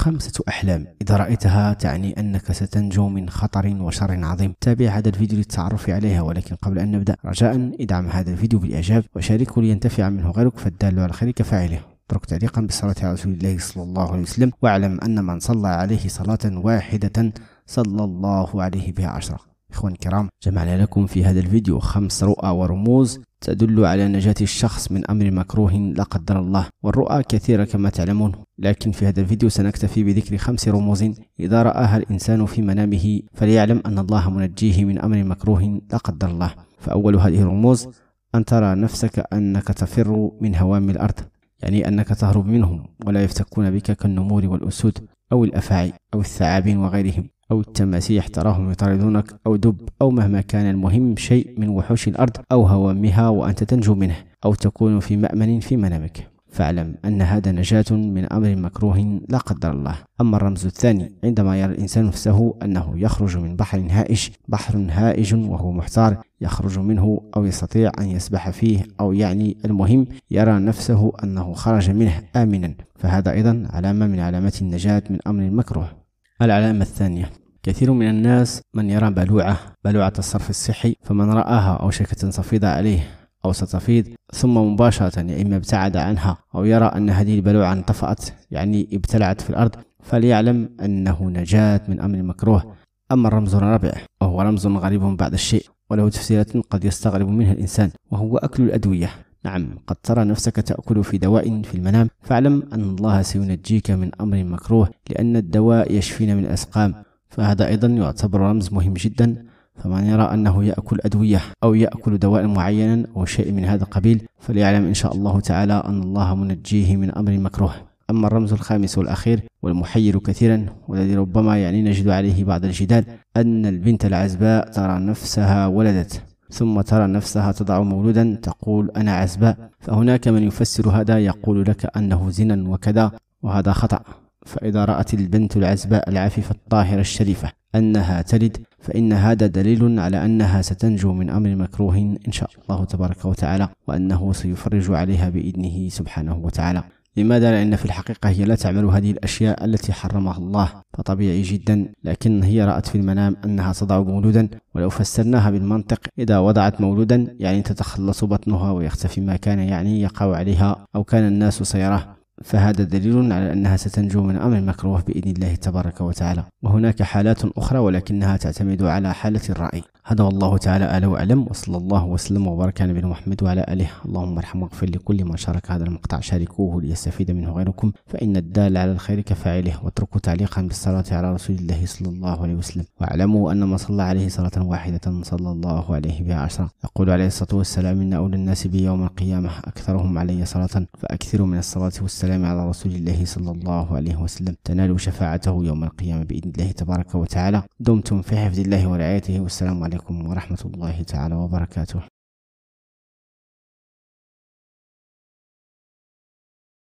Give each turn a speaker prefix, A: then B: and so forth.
A: خمسة أحلام إذا رأيتها تعني أنك ستنجو من خطر وشر عظيم تابع هذا الفيديو للتعرف عليها ولكن قبل أن نبدأ رجاء ادعم هذا الفيديو بالإعجاب وشاركه لينتفع منه غيرك فالدال على خيرك كفاعله اترك تعليقا بالصلاة على رسول الله صلى الله عليه وسلم واعلم أن من صلى عليه صلاة واحدة صلى الله عليه بها عشرة إخوان الكرام جمعنا لكم في هذا الفيديو خمس رؤى ورموز تدل على نجاة الشخص من أمر مكروه لا قدر الله والرؤى كثيرة كما تعلمون لكن في هذا الفيديو سنكتفي بذكر خمس رموز إذا رآها الإنسان في منامه فليعلم أن الله منجيه من أمر مكروه لا قدر الله فأول هذه الرموز أن ترى نفسك أنك تفر من هوام الأرض يعني أنك تهرب منهم ولا يفتكون بك كالنمور والأسود أو الأفاعي أو الثعابين وغيرهم أو التماسيح تراهم يطاردونك أو دب أو مهما كان المهم شيء من وحوش الأرض أو هوامها وأنت تنجو منه أو تكون في مأمن في منامك فاعلم أن هذا نجاة من أمر مكروه لا قدر الله أما الرمز الثاني عندما يرى الإنسان نفسه أنه يخرج من بحر هائج بحر هائج وهو محتار يخرج منه أو يستطيع أن يسبح فيه أو يعني المهم يرى نفسه أنه خرج منه آمنا فهذا أيضا علامة من علامات النجاة من أمر مكروه العلامة الثانية كثير من الناس من يرى بلوعة بلوعة الصرف الصحي فمن رآها أو شركة تفيض عليه أو ستفيض ثم مباشرة يا إما ابتعد عنها أو يرى أن هذه البلوعة انطفأت يعني ابتلعت في الأرض فليعلم أنه نجاة من أمر مكروه أما الرمز الرابع وهو رمز غريب بعض الشيء وله تفسيرات قد يستغرب منها الإنسان وهو أكل الأدوية نعم قد ترى نفسك تأكل في دواء في المنام فاعلم أن الله سينجيك من أمر مكروه لأن الدواء يشفينا من الأسقام فهذا أيضا يعتبر رمز مهم جدا فمن يرى أنه يأكل أدوية أو يأكل دواء معينا أو شيء من هذا القبيل فليعلم إن شاء الله تعالى أن الله منجيه من أمر مكروه أما الرمز الخامس والأخير والمحير كثيرا والذي ربما يعني نجد عليه بعض الجدال أن البنت العزباء ترى نفسها ولدت ثم ترى نفسها تضع مولودا تقول أنا عزباء فهناك من يفسر هذا يقول لك أنه زنا وكذا وهذا خطأ فإذا رأت البنت العزباء العفيفة الطاهرة الشريفة أنها تلد فإن هذا دليل على أنها ستنجو من أمر مكروه إن شاء الله تبارك وتعالى وأنه سيفرج عليها بإذنه سبحانه وتعالى لماذا؟ لأن في الحقيقة هي لا تعمل هذه الأشياء التي حرمها الله فطبيعي جدا لكن هي رأت في المنام أنها تضع مولودا ولو فسرناها بالمنطق إذا وضعت مولودا يعني تتخلص بطنها ويختفي ما كان يعني يقع عليها أو كان الناس سيراه فهذا دليل على أنها ستنجو من أمر مكروه بإذن الله تبارك وتعالى وهناك حالات أخرى ولكنها تعتمد على حالة الرأي هذا والله تعالى أعلى وأعلم وصلى الله وسلم وبارك على نبينا محمد وعلى آله اللهم ارحم واغفر لكل من شارك هذا المقطع شاركوه ليستفيد منه غيركم فإن الدال على الخير كفاعله واتركوا تعليقا بالصلاة على رسول الله صلى الله عليه وسلم واعلموا أن من صلى عليه صلاة واحدة صلى الله عليه بها عشرة يقول عليه الصلاة والسلام إن أولى الناس بي يوم القيامة أكثرهم علي صلاة فأكثروا من الصلاة والسلام على رسول الله صلى الله عليه وسلم تنالوا شفاعته يوم القيامة بإذن الله تبارك وتعالى دمتم في حفظ الله ورعايته والسلام عليكم عليكم ورحمة الله تعالى وبركاته